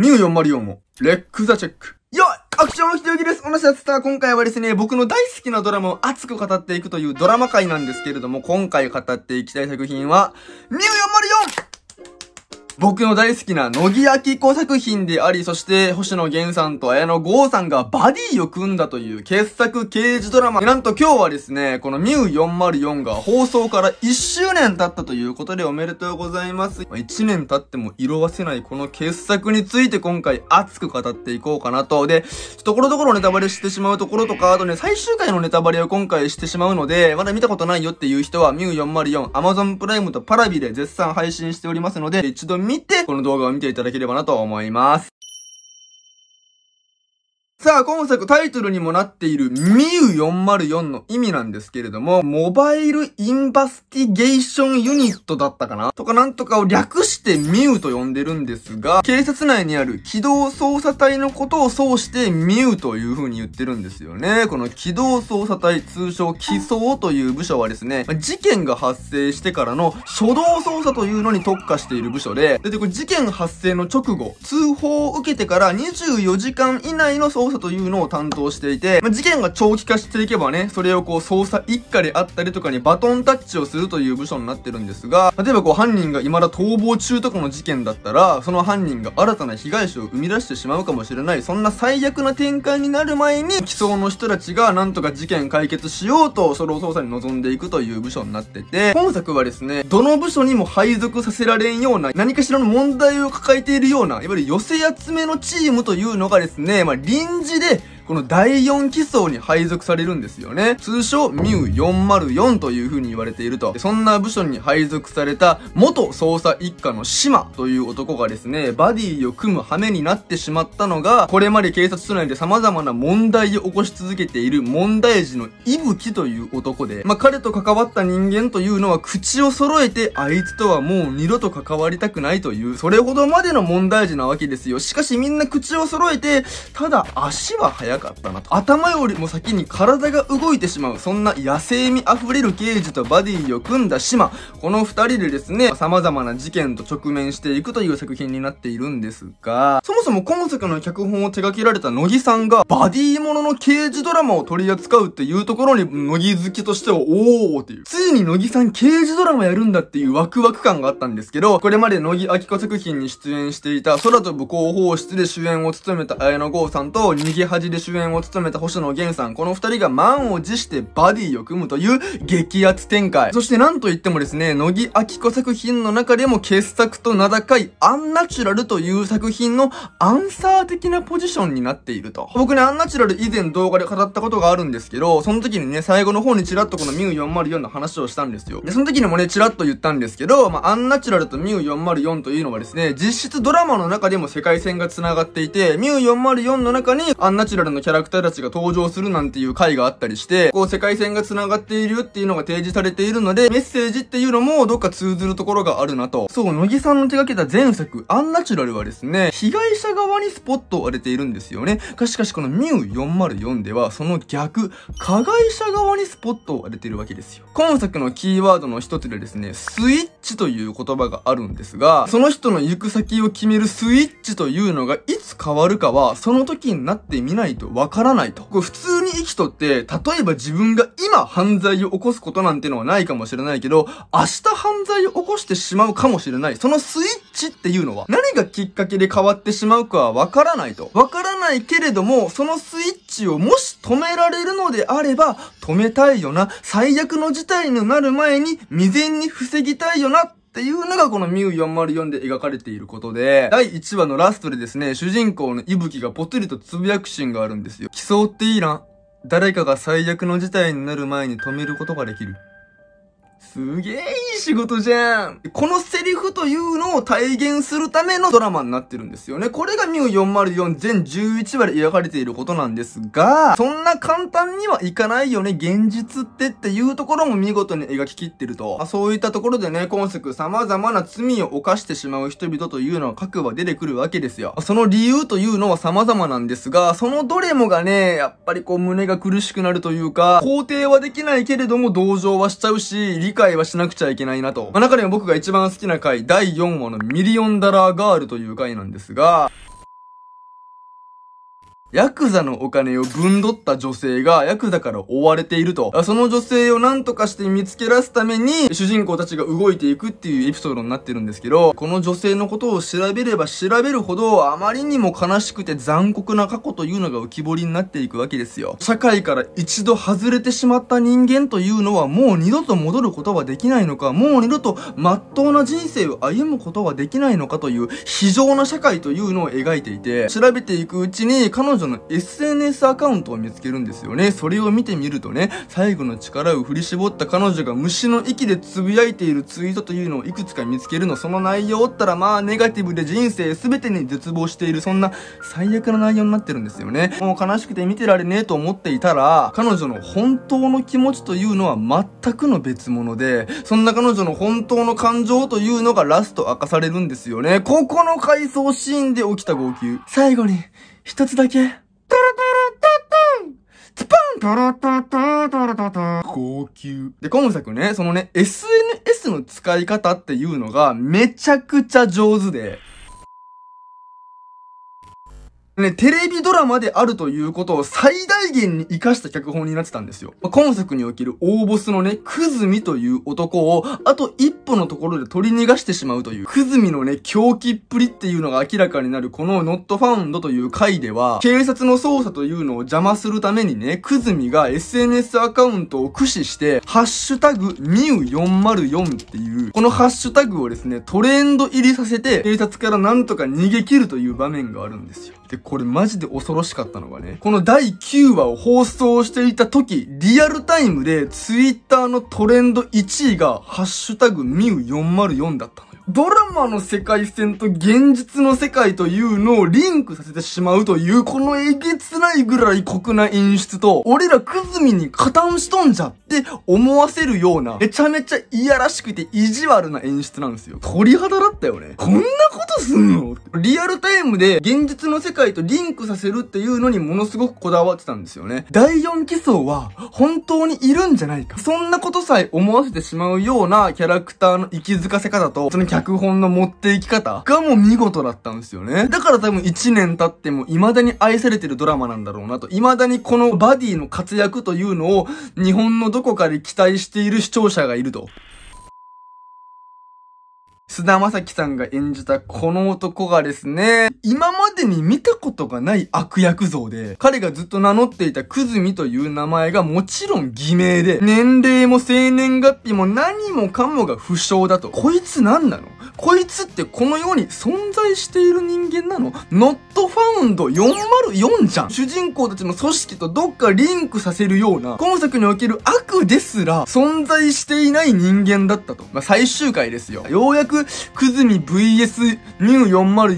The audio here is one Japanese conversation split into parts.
ニューリオンも、レックザチェック。よいアクションひとゆきです。おなしゃつた今回はですね、僕の大好きなドラマを熱く語っていくというドラマ界なんですけれども、今回語っていきたい作品は、ニュー僕の大好きな乃木明子作品であり、そして星野源さんと綾野剛さんがバディを組んだという傑作刑事ドラマ。なんと今日はですね、このミュー404が放送から1周年経ったということでおめでとうございます。1年経っても色褪せないこの傑作について今回熱く語っていこうかなと。で、ところどころネタバレしてしまうところとか、あとね、最終回のネタバレを今回してしまうので、まだ見たことないよっていう人はミュー404、Amazon プライムとパラビで絶賛配信しておりますので、一度見見て、この動画を見ていただければなと思います。さあ、今作タイトルにもなっている MIU404 の意味なんですけれども、モバイルインバスティゲーションユニットだったかなとかなんとかを略して MIU と呼んでるんですが、警察内にある機動捜査隊のことを総して MIU という風に言ってるんですよね。この機動捜査隊、通称機捜という部署はですね、事件が発生してからの初動捜査というのに特化している部署で、で、これ事件発生の直後、通報を受けてから24時間以内の捜査査というのを担当していて、まあ、事件が長期化していけばね、それをこう捜査一課であったりとかにバトンタッチをするという部署になってるんですが、例えばこう犯人が未だ逃亡中とかの事件だったら、その犯人が新たな被害者を生み出してしまうかもしれない、そんな最悪な展開になる前に、既存の人たちがなんとか事件解決しようと、それを捜査に臨んでいくという部署になってて、本作はですね、どの部署にも配属させられんような、何かしらの問題を抱えているような、いわゆる寄せ集めのチームというのがですね、まあ、臨感じでこの第4期層に配属されるんですよね。通称、ミュー404という風に言われていると。そんな部署に配属された元捜査一課の島という男がですね、バディを組む羽目になってしまったのが、これまで警察署内で様々な問題を起こし続けている問題児の伊吹という男で、まあ、彼と関わった人間というのは口を揃えて、あいつとはもう二度と関わりたくないという、それほどまでの問題児なわけですよ。しかしみんな口を揃えて、ただ足は速かったなと。頭よりも先に体が動いてしまう、そんな野生味あふれる刑事とバディを組んだ島。この二人でですね、様々な事件と直面していくという作品になっているんですが、そもそも今作の脚本を手掛けられた乃木さんが、バディものの刑事ドラマを取り扱うっていうところに、乃木好きとしては、おーっていう。ついに乃木さん刑事ドラマやるんだっていうワクワク感があったんですけど、これまで乃木明子作品に出演していた、空飛ぶ広報室で主演を務めた綾野剛さんと、逃げ恥で主主演を務めた星野源さん、この二人が満を持してバディを組むという激アツ展開。そしてなんといってもですね、乃木明子作品の中でも傑作と名高いアンナチュラルという作品のアンサー的なポジションになっていると。僕ね、アンナチュラル以前動画で語ったことがあるんですけど、その時にね、最後の方にチラッとこのミュー404の話をしたんですよ。で、その時にもね、チラッと言ったんですけど、まあ、アンナチュラルとミュー404というのはですね、実質ドラマの中でも世界線が繋がっていて、ミュー404の中にアンナチュラルののキャラクターたちが登場するなんていう回があったりして、こう世界線が繋がっているよっていうのが提示されているので、メッセージっていうのもどっか通ずるところがあるなと。そう、乃木さんの手掛けた前作、アンナチュラルはですね、被害者側にスポットを当てているんですよね。がしかしこのミュー404では、その逆、加害者側にスポットを当てているわけですよ。今作のキーワードの一つでですね、スイッチという言葉があるんですが、その人の行く先を決めるスイッチというのがいつ変わるかは、その時になってみないとわからないと。これ普通に生きとって、例えば自分が今犯罪を起こすことなんてのはないかもしれないけど、明日犯罪を起こしてしまうかもしれない。そのスイッチっていうのは、何がきっかけで変わってしまうかはわからないと。わからないけれども、そのスイッチをもし止められるのであれば、止めたいよな。最悪の事態になる前に未然に防ぎたいよな。っていうのがこのミュー404で描かれていることで、第1話のラストでですね、主人公のブ吹がぽつりとつぶやくシーンがあるんですよ。競っていいな。誰かが最悪の事態になる前に止めることができる。すげえいい仕事じゃんこのセリフというのを体現するためのドラマになってるんですよね。これがミュー404全11話で描かれていることなんですが、そんな簡単にはいかないよね、現実ってっていうところも見事に描ききってると。まあ、そういったところでね、今作様々な罪を犯してしまう人々というのは各話出てくるわけですよ。その理由というのは様々なんですが、そのどれもがね、やっぱりこう胸が苦しくなるというか、肯定はできないけれども同情はしちゃうし、理解はしなくちゃいけないなと。まあ、中でも僕が一番好きな回、第4話のミリオンダラーガールという回なんですが、ヤクザのお金をぶんどった女性がヤクザから追われていると。その女性を何とかして見つけ出すために主人公たちが動いていくっていうエピソードになってるんですけど、この女性のことを調べれば調べるほどあまりにも悲しくて残酷な過去というのが浮き彫りになっていくわけですよ。社会から一度外れてしまった人間というのはもう二度と戻ることはできないのか、もう二度と真っ当な人生を歩むことはできないのかという非常な社会というのを描いていて、調べていくうちに彼女女の SNS アカウントを見つけるんですよね。それを見てみるとね、最後の力を振り絞った彼女が虫の息でつぶやいているツイートというのをいくつか見つけるの。その内容ったらまあネガティブで人生全てに絶望している、そんな最悪な内容になってるんですよね。もう悲しくて見てられねえと思っていたら、彼女の本当の気持ちというのは全くの別物で、そんな彼女の本当の感情というのがラスト明かされるんですよね。ここの回想シーンで起きた号泣。最後に、一つだけ。高級。で、今作ね、そのね、SNS の使い方っていうのがめちゃくちゃ上手で、ね、テレビドラマであるということを最大限に活かした脚本になってたんですよ。今作における大ボスのね、クズミという男を、あと一歩のところで取り逃がしてしまうという、クズミのね、狂気っぷりっていうのが明らかになるこのノットファウンドという回では、警察の捜査というのを邪魔するためにね、クズミが SNS アカウントを駆使して、ハッシュタグミュ404っていう、このハッシュタグをですね、トレンド入りさせて、警察からなんとか逃げ切るという場面があるんですよ。でこれマジで恐ろしかったのがね、この第9話を放送していた時、リアルタイムで Twitter のトレンド1位が、ハッシュタグミュ404だったのよ。ドラマの世界線と現実の世界というのをリンクさせてしまうという、このえげつないぐらい酷な演出と、俺らくずみに加担しとんじゃん。って思わせるような、めちゃめちゃいやらしくて意地悪な演出なんですよ。鳥肌だったよね。こんなことすんのリアルタイムで現実の世界とリンクさせるっていうのにものすごくこだわってたんですよね。第4基想は本当にいるんじゃないか。そんなことさえ思わせてしまうようなキャラクターの息づかせ方と、その脚本の持っていき方がもう見事だったんですよね。だから多分1年経っても未だに愛されてるドラマなんだろうなと、未だにこのバディの活躍というのを日本のドどこかで期待している視聴者がいると。菅田正樹さんが演じたこの男がですね、今までに見たことがない悪役像で、彼がずっと名乗っていたくずみという名前がもちろん偽名で、年齢も生年月日も何もかもが不詳だと。こいつ何なのこいつってこの世に存在している人間なのノットファウンド404じゃん主人公たちの組織とどっかリンクさせるような、今作における悪ですら存在していない人間だったと。まあ、最終回ですよ。ようやく局、くずみ VS ニュー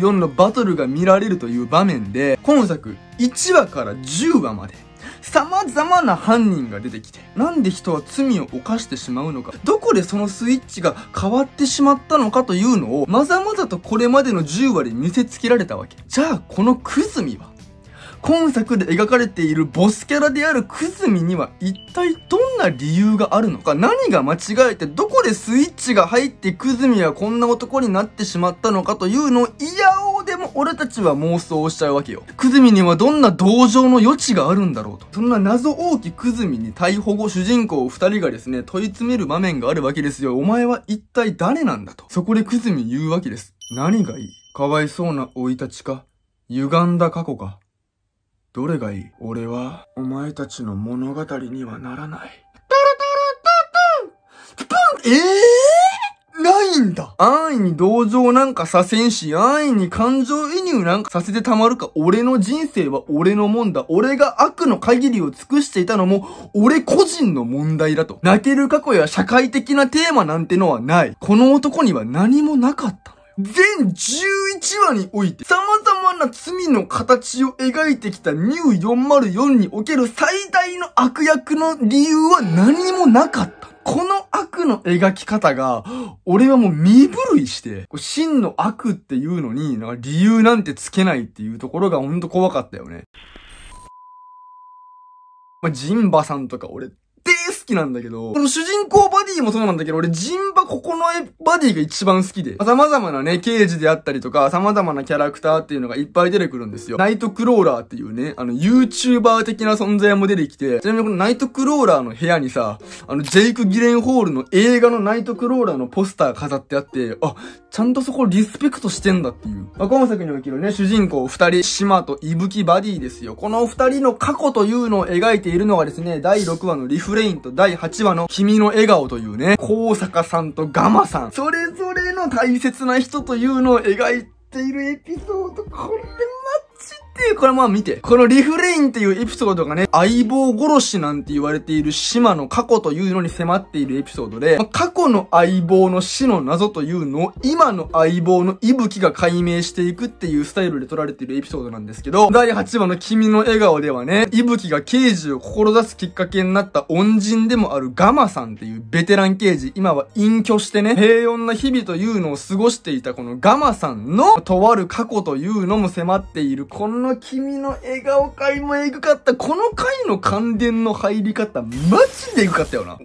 404のバトルが見られるという場面で、今作、1話から10話まで、様々な犯人が出てきて、なんで人は罪を犯してしまうのか、どこでそのスイッチが変わってしまったのかというのを、まざまざとこれまでの10話で見せつけられたわけ。じゃあ、このくずみは、今作で描かれているボスキャラであるズミには一体どんな理由があるのか何が間違えてどこでスイッチが入ってズミはこんな男になってしまったのかというのをいやおうでも俺たちは妄想しちゃうわけよ。ズミにはどんな同情の余地があるんだろうと。そんな謎多きズミに逮捕後主人公二人がですね、問い詰める場面があるわけですよ。お前は一体誰なんだと。そこでズミ言うわけです。何がいいかわいそうな老いたちか歪んだ過去かどれがいい俺は、お前たちの物語にはならない。ンンええー、ないんだ安易に同情なんかさせんし、安易に感情移入なんかさせてたまるか、俺の人生は俺のもんだ。俺が悪の限りを尽くしていたのも、俺個人の問題だと。泣ける過去や社会的なテーマなんてのはない。この男には何もなかった。全11話において、様々な罪の形を描いてきたニュー404における最大の悪役の理由は何もなかった。この悪の描き方が、俺はもう身震いして、真の悪っていうのに、なんか理由なんてつけないっていうところがほんと怖かったよね。まジンバさんとか俺、好きなんだけど、この主人公バディもそうなんだけど、俺ジンバここのバディが一番好きで、まあ、様々なね、刑事であったりとか、様々なキャラクターっていうのがいっぱい出てくるんですよ。ナイトクローラーっていうね、あの、YouTuber 的な存在も出てきて、ちなみにこのナイトクローラーの部屋にさ、あの、ジェイク・ギレンホールの映画のナイトクローラーのポスター飾ってあって、あ、ちゃんとそこリスペクトしてんだっていう。まあ、今作におけるね、主人公二人、島と伊吹バディですよ。この二人の過去というのを描いているのがですね、第6話のリフレインインと第8話の君の笑顔というね、高坂さんとガマさん、それぞれの大切な人というのを描いているエピソード、これはで、これまあ見て。このリフレインっていうエピソードがね、相棒殺しなんて言われている島の過去というのに迫っているエピソードで、まあ、過去の相棒の死の謎というのを今の相棒の息吹が解明していくっていうスタイルで撮られているエピソードなんですけど、第8話の君の笑顔ではね、息吹が刑事を志すきっかけになった恩人でもあるガマさんっていうベテラン刑事、今は隠居してね、平穏な日々というのを過ごしていたこのガマさんのとある過去というのも迫っている、このの君の笑顔会もエグかった。この回の感電の入り方、マジでエグかったよな。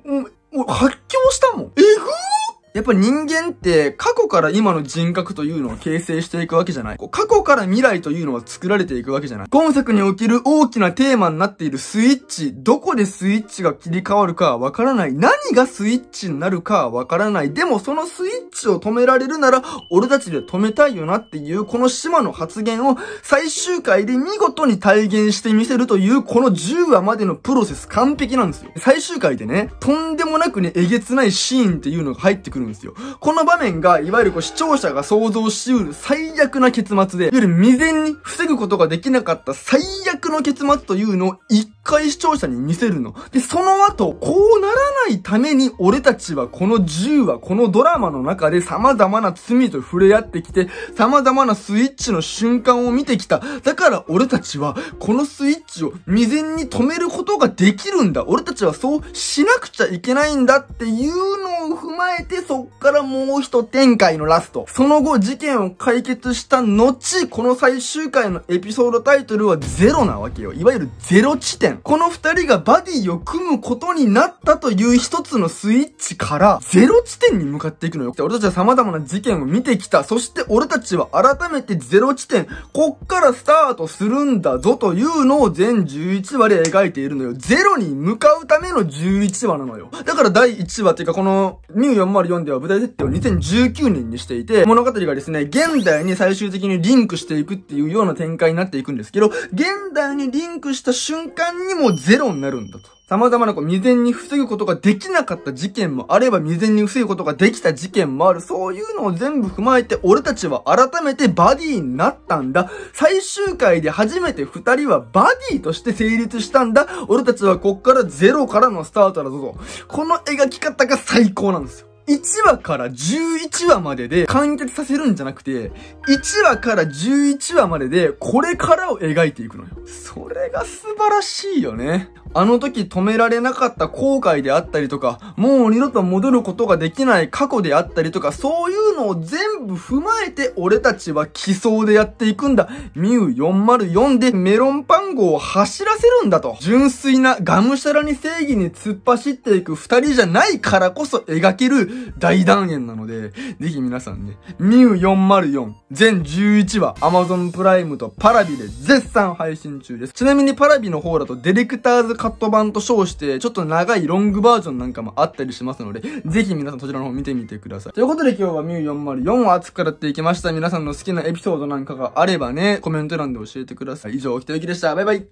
もう、発狂したもん。えぐーやっぱ人間って過去から今の人格というのを形成していくわけじゃない。過去から未来というのは作られていくわけじゃない。今作における大きなテーマになっているスイッチ、どこでスイッチが切り替わるかわからない。何がスイッチになるかわからない。でもそのスイッチを止められるなら、俺たちで止めたいよなっていうこの島の発言を最終回で見事に体現してみせるというこの10話までのプロセス完璧なんですよ。最終回でね、とんでもなくね、えげつないシーンっていうのが入ってくるんですよ。この場面が、いわゆるこう視聴者が想像しうる最悪な結末で、いわゆる未然に防ぐことができなかった最悪の結末というのを一回視聴者に見せるの。で、その後、こうならないために俺たちはこの銃はこのドラマの中で様々な罪と触れ合ってきて、様々なスイッチの瞬間を見てきた。だから俺たちは、このスイッチを未然に止めることができるんだ。俺たちはそうしなくちゃいけないんだっていうのを踏まえて、そっからもう一展開のラスト。その後、事件を解決した後、この最終回のエピソードタイトルはゼロなわけよ。いわゆるゼロ地点。この二人がバディを組むことになったという一つのスイッチから、ゼロ地点に向かっていくのよ。俺たちは様々な事件を見てきた。そして俺たちは改めてゼロ地点、こっからスタートするんだぞというのを全11話で描いているのよ。ゼロに向かうための11話なのよ。だから第1話っていうか、この、ニュー404では舞台設定を2019年にしていて、物語がですね、現代に最終的にリンクしていくっていうような展開になっていくんですけど、現代にリンクした瞬間にもゼロになるんだと。様々なこう未然に防ぐことができなかった事件もあれば未然に防ぐことができた事件もある。そういうのを全部踏まえて俺たちは改めてバディになったんだ。最終回で初めて二人はバディとして成立したんだ。俺たちはこっからゼロからのスタートだぞと。この描き方が最高なんですよ。1話から11話までで完結させるんじゃなくて、1話から11話まででこれからを描いていくのよ。それが素晴らしいよね。あの時止められなかった後悔であったりとか、もう二度と戻ることができない過去であったりとか、そういうのを全部踏まえて俺たちは奇想でやっていくんだ。ミュー404でメロンパン号を走らせるんだと。純粋ながむしゃらに正義に突っ走っていく二人じゃないからこそ描ける大断言なので、ぜひ皆さんね、ミュー404全11話アマゾンプライムとパラビで絶賛配信中です。ちなみにパラビの方だとディレクターズカット版と称して、ちょっと長いロングバージョンなんかもあったりしますので、ぜひ皆さんそちらの方見てみてください。ということで今日はミュー404を熱く語っていきました。皆さんの好きなエピソードなんかがあればね、コメント欄で教えてください。以上、きてゆきでした。バイバイ。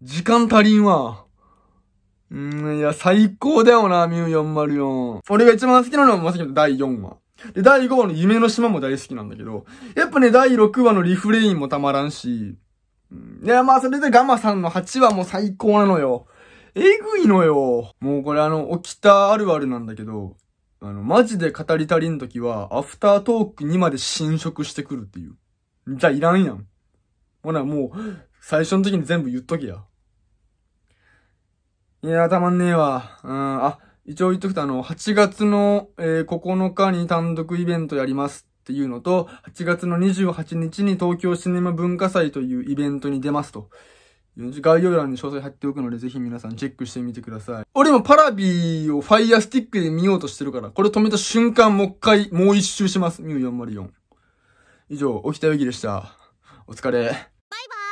時間足りんわ。うん、いや、最高だよな、ミュー404。俺が一番好きなのはまさきの第4話。で、第5話の夢の島も大好きなんだけど、やっぱね、第6話のリフレインもたまらんし、いや、まあ、それでガマさんの8話も最高なのよ。えぐいのよ。もうこれあの、起きたあるあるなんだけど、あの、マジで語り足りん時は、アフタートークにまで侵食してくるっていう。じゃあいらんやん。ほな、もう、最初の時に全部言っとけや。いや、たまんねえわ。うん、あ、一応言っとくとあの、8月の、えー、9日に単独イベントやりますっていうのと、8月の28日に東京シネマ文化祭というイベントに出ますと。概要欄に詳細貼っておくので、ぜひ皆さんチェックしてみてください。俺もパラビーをファイヤースティックで見ようとしてるから、これ止めた瞬間、もう一回、もう一周します。ミュー404。以上、沖田よぎでした。お疲れ。バイバイ